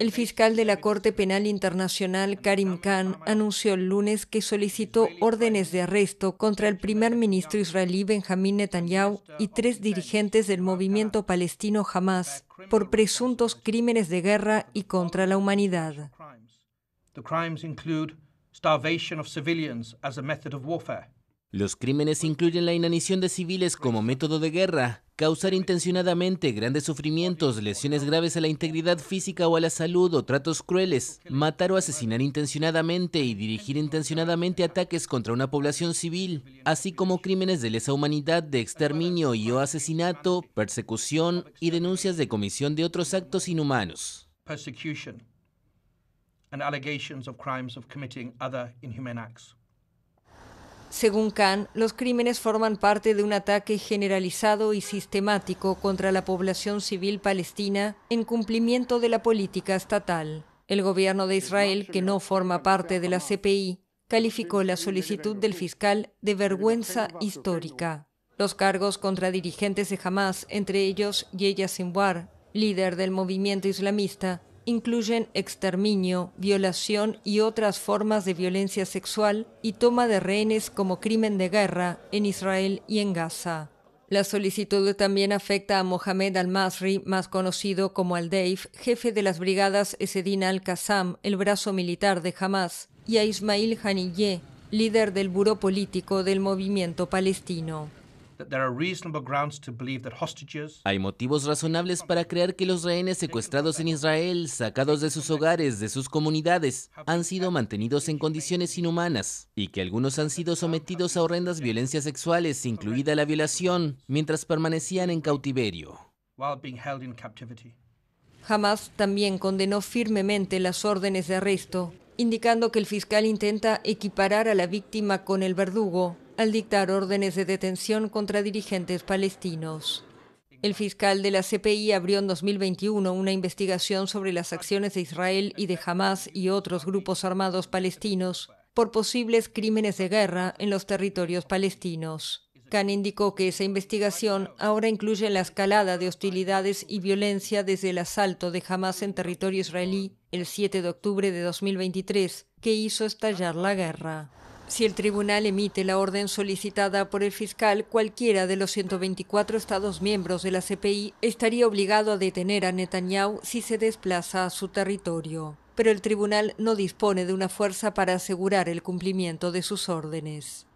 El fiscal de la Corte Penal Internacional, Karim Khan, anunció el lunes que solicitó órdenes de arresto contra el primer ministro israelí Benjamín Netanyahu y tres dirigentes del movimiento palestino Hamas por presuntos crímenes de guerra y contra la humanidad. Los crímenes incluyen la inanición de civiles como método de guerra, causar intencionadamente grandes sufrimientos, lesiones graves a la integridad física o a la salud o tratos crueles, matar o asesinar intencionadamente y dirigir intencionadamente ataques contra una población civil, así como crímenes de lesa humanidad de exterminio y o asesinato, persecución y denuncias de comisión de otros actos inhumanos. Según Khan, los crímenes forman parte de un ataque generalizado y sistemático contra la población civil palestina en cumplimiento de la política estatal. El gobierno de Israel, que no forma parte de la CPI, calificó la solicitud del fiscal de vergüenza histórica. Los cargos contra dirigentes de Hamas, entre ellos Yeya Sinwar, líder del movimiento islamista, incluyen exterminio, violación y otras formas de violencia sexual y toma de rehenes como crimen de guerra en Israel y en Gaza. La solicitud también afecta a Mohamed al-Masri, más conocido como al-Daif, jefe de las brigadas Esedin al-Qassam, el brazo militar de Hamas, y a Ismail Haniyeh, líder del buró político del movimiento palestino. Hay motivos razonables para creer que los rehenes secuestrados en Israel, sacados de sus hogares, de sus comunidades, han sido mantenidos en condiciones inhumanas y que algunos han sido sometidos a horrendas violencias sexuales, incluida la violación, mientras permanecían en cautiverio. Hamas también condenó firmemente las órdenes de arresto, indicando que el fiscal intenta equiparar a la víctima con el verdugo al dictar órdenes de detención contra dirigentes palestinos. El fiscal de la CPI abrió en 2021 una investigación sobre las acciones de Israel y de Hamas y otros grupos armados palestinos por posibles crímenes de guerra en los territorios palestinos. Khan indicó que esa investigación ahora incluye la escalada de hostilidades y violencia desde el asalto de Hamas en territorio israelí el 7 de octubre de 2023, que hizo estallar la guerra. Si el tribunal emite la orden solicitada por el fiscal, cualquiera de los 124 Estados miembros de la CPI estaría obligado a detener a Netanyahu si se desplaza a su territorio. Pero el tribunal no dispone de una fuerza para asegurar el cumplimiento de sus órdenes.